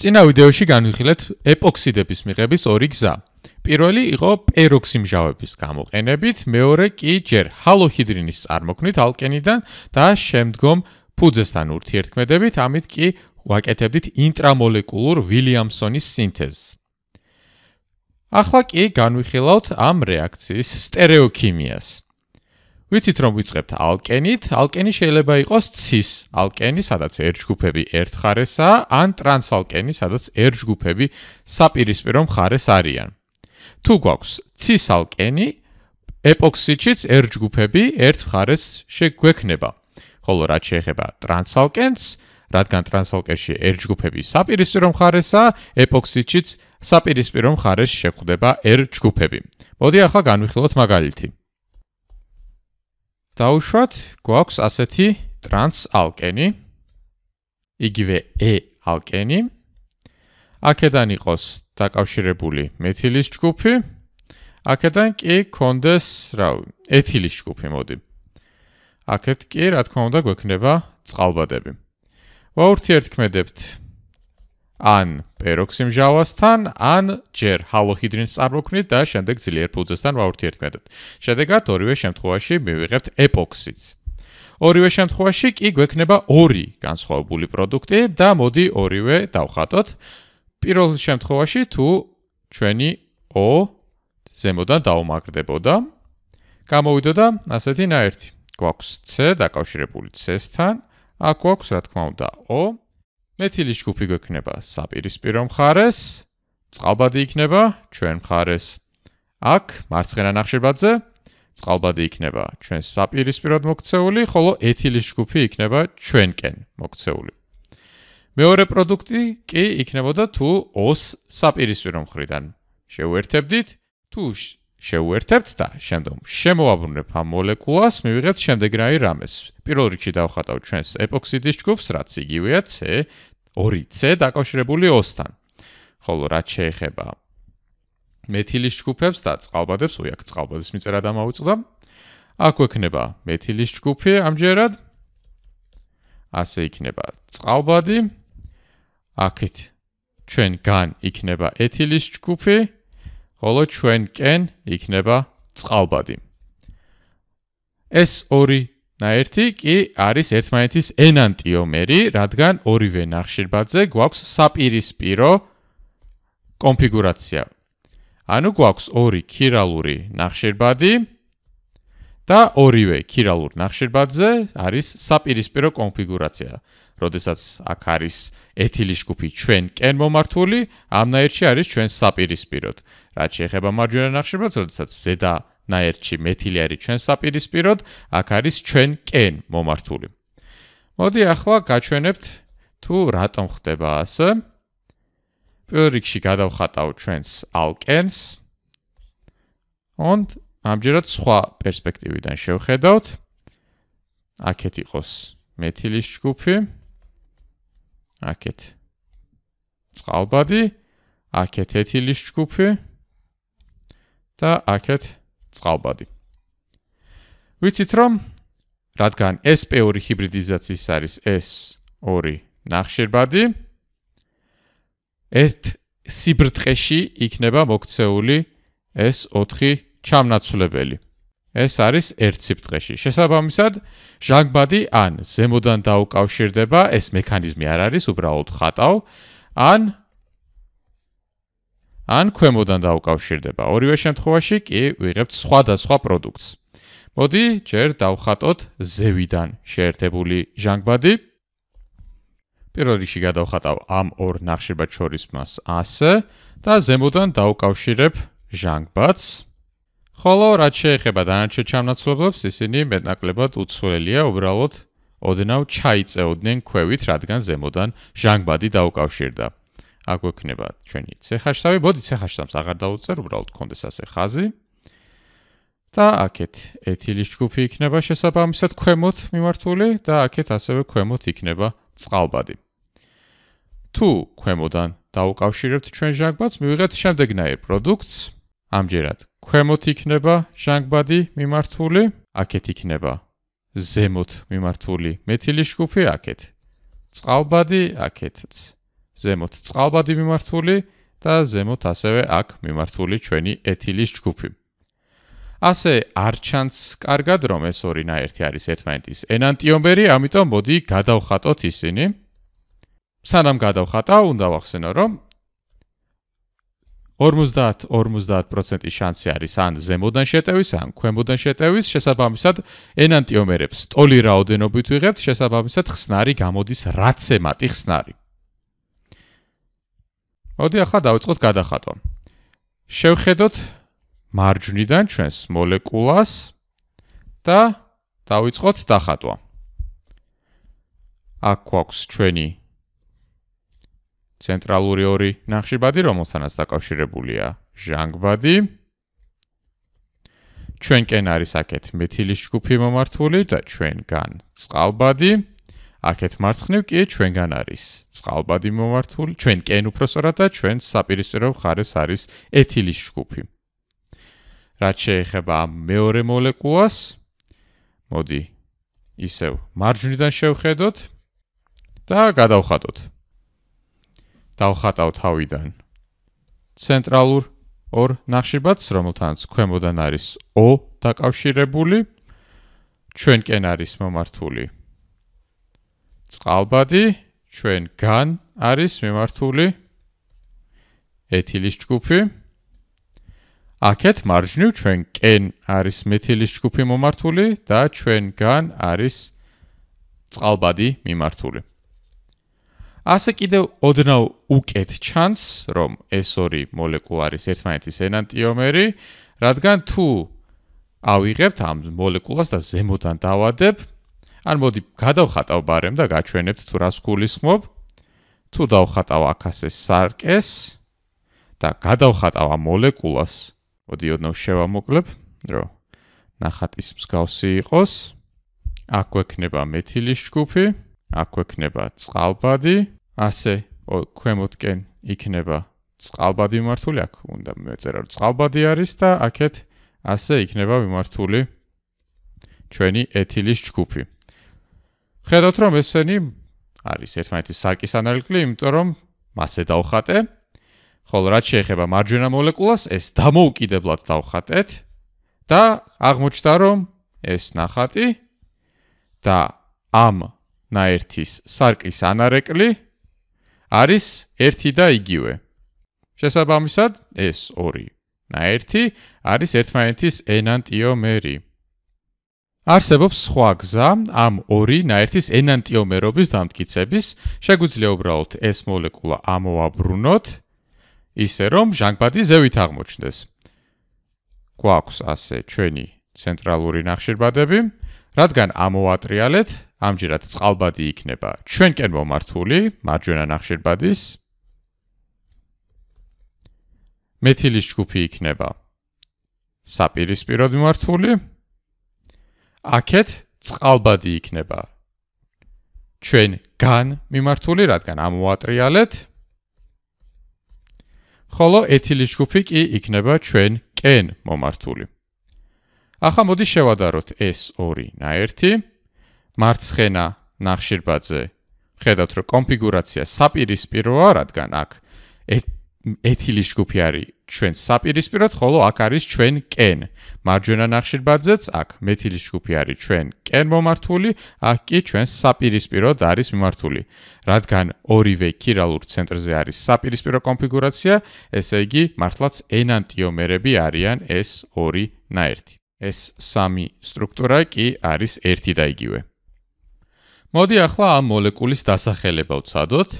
წინა ვიდეოში განვიხილეთ ეპოქსიდების მიღების ორი გზა. პირველი იყო პეროქსიმჟავების გამოყენებით, მეორე კი ჯერ ჰალოჰიდრინის წარმოქმნით ალკენიდან და შემდგომ ფუძესთან ურთიერთქმედებით ამით კი ვაკეთებდით ინტრამოლეკულურ ვილიამსონის სინთეზს. ახლა კი განვიხილავთ ამ რეაქციის სტერეოქიმიას. ვიცით რომ ვიწყებთ ალკენით. ალკენი შეიძლება იყოს ცის ალკენი, სადაც ერთ ჯგუფები ერთ ხარესა, ან ტრანსალკენი, სადაც ერთ ჯგუფები საპირისპირო მხარეს არიან. თუ გვაქვს ცის ალკენი, ეპოქსიჩიც ერთ ჯგუფები ერთ ხარეს შეგვექნება. ხოლო რაც შეეხება ტრანსალკენს, რადგან ტრანსალკენში ერთ ჯგუფები საპირისპირო მხარესა, ეპოქსიჩიც საპირისპირო მხარეს შეხვდება ერთ ჯგუფები. მოდი ახლა განვიხილოთ მაგალითი. დაუშვათ, გვაქვს ასეთი ტრანსალკენი, იგივე E ალკენი. აქედან იყოს დაკავშირებული მეთილის ჯგუფი. აქედან კი კონდეს, რა, ეთილის ჯგუფი, მოდი. აქეთ კი, რა თქმა უნდა, გვექნება წყალბადები. ვაურთიერთქმედებთ ან პეროქსიმჟავასთან, ან ჯერ ჰალოჰიდრინს წარმოქმნით და შემდეგ ძლიერ ფუძესთან ვაურთიერთქმედებთ. შედეგად ორივე შემთხვევაში მივიღებთ ეპოქსიც. ორივე შემთხვევაში კი გვექნება ორი განსხვავებული პროდუქტი და მოდი ორივე დავხატოთ. პირველ შემთხვევაში თუ ჩვენი O ზემოდან დაუმაგრდებოდა, გამოვიდოდა ასეთი ნაერთი. გვაქვს C დაკავშირებული C-სთან, აქ გვაქვს რა თქმა უნდა O მეთილის ჯგუფი გვექნება საპირისპირო მხარეს, წყალბადი იქნება ჩვენ მხარეს. აქ მარცხენა ნახშირბაძე წყალბადი იქნება ჩვენ საპირისპიროდ მოქცეული, ხოლო ეთილის ჯგუფი იქნება ჩვენკენ მოქცეული. მეორე პროდუქტი კი იქნებოდა თუ ოს საპირისპირო მხრიდან შეუერთებდით, თუ შეუერთებთ და შემდგომ შემოაბრუნებ ამ მოლეკულას, მივიღებთ შემდეგ რაი რამეს. პირველ რიგში დავხატავ ჩვენს ეპოქსიდის ჯგუფს, რაც იგივეა C 2c დაკავშირებული 2-თან. ხოლო რაც შეეხება მეთილის ჯგუფებს და წყალბადებს, ой, აქ წყალბადის მიწერა დამავიწყდა. აქ ექნება მეთილის ჯგუფი ამჯერად ასე იქნება წყალბადი. აქეთ ჩვენ გან იქნება ეთილის ჯგუფი, ხოლო ჩვენ კენ იქნება წყალბადი. ეს ორი ნაერთი კი არის ერთმანეთის ენანტიომერი, რადგან ორივე ნახშირბაძე გვაქვს საპირისპირო კონფიგურაცია. ანუ გვაქვს ორი ქირალური ნახშირბადი და ორივე ქირალურ ნახშირბაძე არის საპირისპირო კონფიგურაცია. როდესაც აქ არის ეთილის ჯგუფი ჩვენ კენ მომართული, ამ ნაერთში არის ჩვენ საპირისპიროდ. რაც შეეხება მარჯვენა ნახშირბაძს, როდესაც ზედა ნაერთში მეთილი არის ჩვენ საპირისპიროდ, აქ არის ჩვენ კენ მომართული. მოდი ახლა გაჩვენებთ თუ რატომ ხდება ასე. პირიქში გადავხატავ ჩვენს ალკენს. ოnd ამჯერად სხვა პერსპექტივიდან შევხედავთ. აქეთ იყოს მეთილის ჯგუფი. აქეთ წყალბადი, აქეთ ეთილის ჯგუფი და აქეთ წყალბადი. ვიცით რომ რადგან SP2 ჰიბრიდიზაციის არის S2 ნახშირბადი ეს სიბრტყეში იქნება მოქცეული S4 ჩამნაცვლებელი. ეს არის ერთ სიბრტყეში. შესაბამისად, ჟანგბადი ან ზემოდან დაუკავშირდება, ეს მექანიზმი არ არის, უბრალოდ ხატავ, ან ან ქვემოდან დაუკავშირდება. ორივე შემთხვევაში კი ვიღებთ სხვადასხვა პროდუქტს. მოდი, ჯერ დავხატოთ ზევიდან შეერთებული ჟანგბადი. პირველ რიგში გადავხატავ ამ ორ ნახშირბაც შორის მას 100 და ზემოდან დავკავშირებ ჟანგბადს. ხოლო რა შეიძლება დანარჩენ ჩამნაცვლებს, ისინი მეტნაკლებად უცვლელია, უბრალოდ ოდნავ ჩაიწეოდნენ ქვევით, რადგან ზემოდან ჟანგბადი დაუკავშირდა. აგვექნება ჩვენი CH-სავე. მოდი CH-სავს აღარ დავუწერ, უბრალოდ კონდეს ასე ხაზი. და აქეთ ეთილის ჯგუფი იქნება შესაბამისად ქვემოთ მიმართული და აქეთ ასევე ქვემოთ იქნება წყალბადი. თუ ქვემოდან დაუკავშირებთ ჩვენ ჟანგბადს, მივიღეთ შემდეგნაირ პროდუქტს. ამჯერად ქვემოთ იქნება ჟანგბადი მიმართული, აქეთ იქნება ზემოთ მიმართული მეთილის ჯგუფი, აქეთ წყალბადი, აქეთც ზემოთ წყალბადი მიმართული და ზემოთ ასევე აქ მიმართული ჩვენი ეთილის ჯგუფი. ასე არ ჩანს კარგად რომ ეს ორი ნაერთი არის ერთმანეთის ენანტიომერი, ამიტომ მოდი გადავხატოთ ისინი. სანამ გადავხატა, უნდა ვახსენო რომ 50-50% შანსი არის ან ზემოდან შეტევის, ან ქვემოდან შეტევის, შესაბამისად ენანტიომერებს ტოლი რაოდენობით ვიღებთ, შესაბამისად ხსნარი გამოდის რაც მეტი ხსნარი. მოდი ახლა დავიწყოთ გადახატვა. შევხედოთ მარჯვნიდან ჩვენს მოლეკულას და დავიწყოთ დახატვა. აქ აქვს ჩვენი ცენტრალური ორი ნახშირბადი, რომელთანაც დაკავშირებულია ჟანგბადი. ჩვენკენ არის აქეთ მეთილის ჯგუფი მომართული და ჩვენგან წყალბადი. აქეთ მარცხნივ კი ჩვენგან არის წყალბადი მომართული, ჩვენ კენ უпроსორა და ჩვენ საპირისპირო ხარეს არის ეთილის ჯგუფი. რაც შეეხება ამ მეორე მოლეკულას, მოდი ისევ მარჯვნიდან შევხედოთ და გადავხატოთ. დავხატავ თავიდან ცენტრალურ ორ ნახშირბაც, რომელთანაც ქვემოდან არის O დაკავშირებული ჩვენ კენ არის მომართული. წყალბადი ჩვენგან არის მიმართული ეთილის ჯგუფი. აქეთ მარჯვნივ ჩვენკენ არის მეთილის ჯგუფი მომართული და ჩვენგან არის წყალბადი მიმართული. ასე კიდევ ოდნავ უკეთ ჩანს, რომ ეს ორი მოლეკულა არის ერთმანეთის ენანტიომერი, რადგან თუ ავიღებთ ამ მოლეკულას და ზემოდან დავადებ, ან მოდი გადავხატავ ბარემ და გაჩვენებთ თუ რას გულისხმობ. თუ დავხატავ აქ ასე სარკეს და გადავხატავ ამ მოლეკულას, მოდი ოდნავ შევამოკლებ, რომ ნახატის მსგავსი იყოს. აქ ექნება მეთილის ჯგუფი, აქ ექნება წყალბადი, ასე ქვემოთკენ იქნება წყალბადი მიმართული, აქ უნდა მეწერა რომ წყალბადი არის და აქეთ ასე იქნება მიმართული ჩვენი ეთილის ჯგუფი. ხედავთ რომ ესენი არის ერთმანეთის სარკის ანალიკლი, იმიტომ რომ მასე დავხატე. ხოლო რაც შეეხება მარჯვენა მოლეკულას, ეს დამოუკიდებლად დავხატეთ და აღმოჩნდა რომ ეს ნახატი და ამ ნაერთის სარკის ანარეკლი არის ერთი და იგივე. შესაბამისად, ეს ორი ნაერთი არის ერთმანეთის ენანტიომერი. არსებობს სხვა გზა ამ ორი ნაერთის ენანტიომერობის დამტკიცების. შეგვიძლია უბრალოდ ეს მოლეკულა ამოვაბრუნოთ, ისე რომ ჟანგბადი ზევით აღმოჩნდეს. გვაქვს ასე ჩვენი ცენტრალური ნახშირბადები, რადგან ამოვატრიალეთ, ამჯერად წყალბადი იქნება ჩვენკენ მომართული მარჯვენა ნახშირბადის მეთილის ჯგუფი იქნება საპირისპიროდ მიმართული აქეთ წყალბადი იქნება ჩვენ გან მიმართული რადგან ამოატრიალეთ ხოლო ეთილი ჯგუფი კი იქნება ჩვენ კენ მომართული ახლა მოდი შევადაროთ ეს ორი ნაერთი მარცხენა ნახშირბაძე ხედავთ რომ კონფიგურაცია საპირისპიროა რადგან აქ ეთილის ჯგუფი არის ჩვენ საპირისპიროთ, ხოლო აქ არის ჩვენ კენ. მარჯვენა ნახშირბაძეც აქ მეთილის ჯგუფი არის ჩვენ კენ მომართული, აქ კი ჩვენ საპირისპიროთ არის მიმართული. რადგან ორივე ქირალურ ცენტრზე არის საპირისპირო კონფიგურაცია, ესე იგი მართლაც ენანტიომერები არიან ეს ორი ნაერთი. ეს სამი სტრუქტურა კი არის ერთი და იგივე. მოდი ახლა ამ მოლეკულის დასახელება ვცადოთ.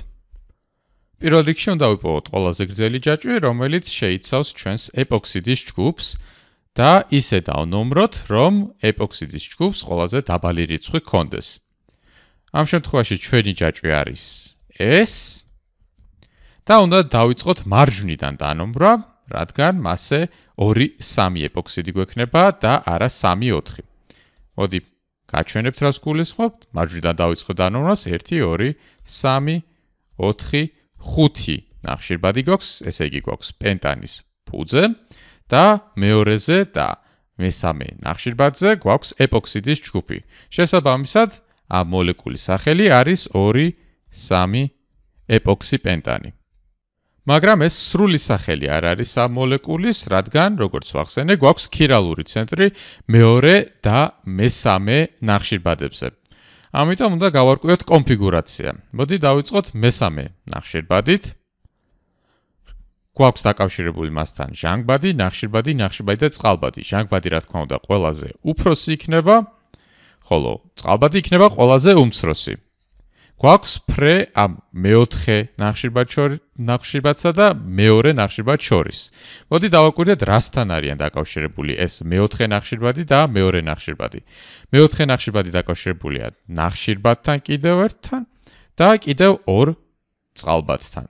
პირველ რიგში უნდა ვიპოვოთ ყველაზე გრძელი ჯაჭვი, რომელიც შეიცავს ჩვენს ეპოქსიდის ჯგუფს და ისე დავნომროთ, რომ ეპოქსიდის ჯგუფს ყველაზე დაბალი რიცხვი ქონდეს. ამ შემთხვევაში ჩვენი ჯაჭვი არის S და უნდა დავიწყოთ მარჯვნიდან დანომრა, რადგან მასე 2-3 ეპოქსიდი გვექნება და არა 3-4. მოდი გაჩვენებთ რას გულისხმობთ. მარჯვნიდან დავიწყოთ დანომრას 1 2 3 4 ხუთი ნახშირბადი გვაქვს, ესე იგი გვაქვს პენტანის ფუძე და მეორეზე და მესამე ნახშირბადზე გვაქვს ეპოქსიდის ჯგუფი. შესაბამისად, ამ მოლეკულის სახელი არის 2,3 ეპოქსი პენტანი. მაგრამ ეს სრული სახელი არ არის ამ მოლეკულის, რადგან როგორც ვახსენე, გვაქვს ქირალური ცენტრი მეორე და მესამე ნახშირბადებზე. ამიტომ უნდა გავარკვიოთ კონფიგურაცია. მოდი დავიწყოთ მესამე ნახშირბადით. გვაქვს დაკავშირებული მასთან ჟანგბადი, ნახშირბადი, ნახშირბადი და წყალბადი. ჟანგბადი რა თქმა უნდა ყველაზე უფროსი იქნება, ხოლო წყალბადი იქნება ყველაზე უმცროსი. გვაქვს ფრე ამ მეოთხე ნახშირბაჩორ ნახშირბაცა და მეორე ნახშირბაჩორის. მოდი დავაკვირდეთ რასთან არიან დაკავშირებული ეს მეოთხე ნახშირბადი და მეორე ნახშირბადი. მეოთხე ნახშირბადი დაკავშირებულია ნახშირბათთან კიდევ ერთთან და კიდევ ორ წყალბადთან.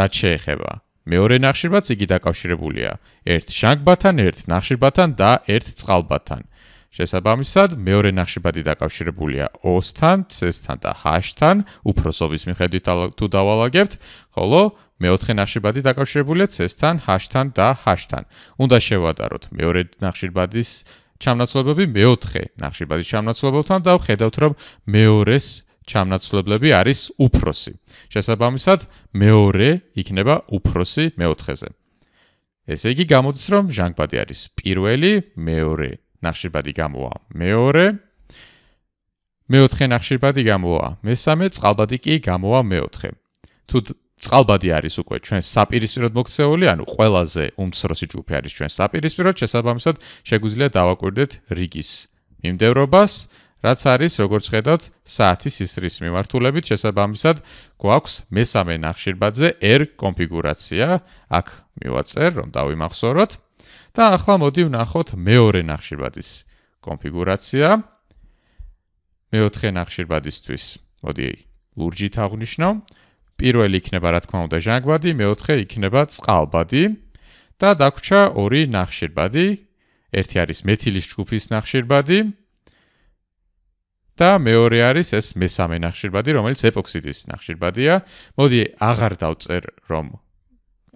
რაც შეეხება მეორე ნახშირბაც იგი დაკავშირებულია ერთ შანგბათთან, ერთ ნახშირბათთან და ერთ წყალბადთან. შესაბამისად, მეორე ნახშირბადი დაკავშირებულია O-თან, C-თან და H-თან, უფროსობის მიხედვით თუ დავალაგებთ, ხოლო მეოთხე ნახშირბადი დაკავშირებულია C-თან, H-თან და H-თან. უნდა შევადაროთ მეორე ნახშირბადის ჩამნაცვლებები მეოთხე ნახშირბადის ჩამნაცვლებთან და ვხედავთ, რომ მეორეს ჩამნაცვლებლები არის უფროსი. შესაბამისად, მეორე იქნება უფროსი მეოთხეზე. ესე იგი, გამოდის რომ ჟანგბადი არის პირველი, მეორე ნახშირბადი გამოა. მეორე მეოთხე ნახშირბადი გამოა. მესამე წყალბადი კი გამოა მეოთხე. თუ წყალბადი არის უკვე ჩვენ საპირისპიროდ მოქცეული, ანუ ყველაზე უმცროსი ჯგუფი არის ჩვენ საპირისპიროდ, შესაბამისად შეგვიძლია დავაკვირდეთ რიგის მიმდევრობას, რაც არის როგორც ხედავთ საათის ისრის მიმართულებით, შესაბამისად გვაქვს მესამე ნახშირბადზე R კონფიგურაცია. აქ მივაწერ, რომ დავიმახსოვროთ. 0 1 2 3 და ახლა მოდი ვნახოთ მეორე ნახშირბადის კონფიგურაცია მეოთხე ნახშირბადისთვის მოდი ლურჯით აღვნიშნავ პირველი იქნება რა თქმა უნდა ჟანგბადი მეოთხე იქნება წყალბადი და დაგვრჩა ორი ნახშირბადი ერთი არის მეთილის ჯგუფის ნახშირბადი და მეორე არის ეს მესამე ნახშირბადი, რომელიც ეპოქსიდის ნახშირბადია. მოდი აღარ დავწერ, რომ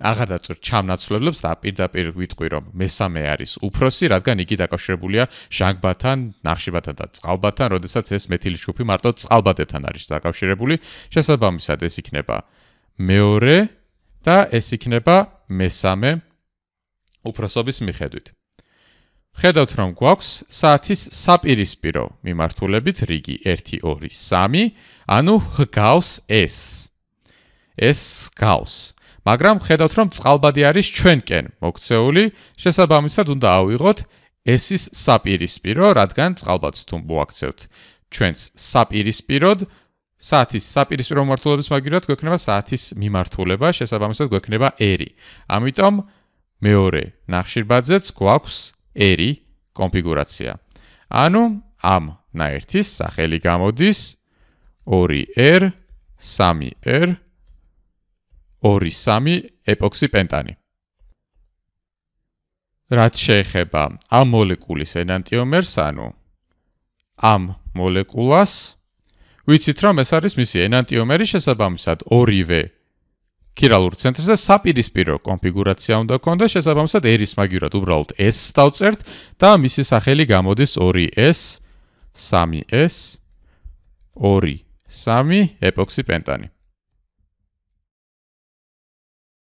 აღარ დაწერ ჩამნაცვლებლებს და პირდაპირ ვიტყვი რომ მესამე არის უფროსი რადგან იგი დაკავშირებულია ჟანგბათან, ნახშიბათან და წყალბათთან, როდესაც ეს მეთილი ჯგუფი მარტო წყალბათებთან არის დაკავშირებული, შესაბამისად ეს იქნება მეორე და ეს იქნება მესამე უფროსობის მიხედვით. ხედავთ რომ გვაქვს საათის საპირისპირო მიმართულებით რიგი 1 2 3, ანუ გავს ეს. ეს გავს. მაგრამ ხედავთ რომ წყალბადი არის ჩვენკენ მოქცეული, შესაბამისად უნდა ავიღოთ ეს ის საპირისპირო, რადგან წყალბადს თუ მოაქცევთ ჩვენს საპირისპიროდ, საათის საპირისპირო მიმართულების მაგივრად გვექნება საათის მიმართულება, შესაბამისად გვექნება ერი. ამიტომ მეორე ნახშირბაძეც გვაქვს ერი კონფიგურაცია. ანუ ამ ნაერთის სახელი გამოდის 2r 3r 4 2-3 ეპოქსი პენტანი. რაც შეეხება ამ მოლეკულის ენანტიომერს, ანუ ამ მოლეკულას, ვიცით რომ ეს არის მისი ენანტიომერი შესაბამისად 2-ვე ქირალურ ცენტრზე საპირისპირო კონფიგურაცია უნდა ქონდეს, შესაბამისად ერის მაგივრად უბრალოდ S დავწერთ და მისი სახელი გამოდის 2S 3S 2 3 ეპოქსი პენტანი.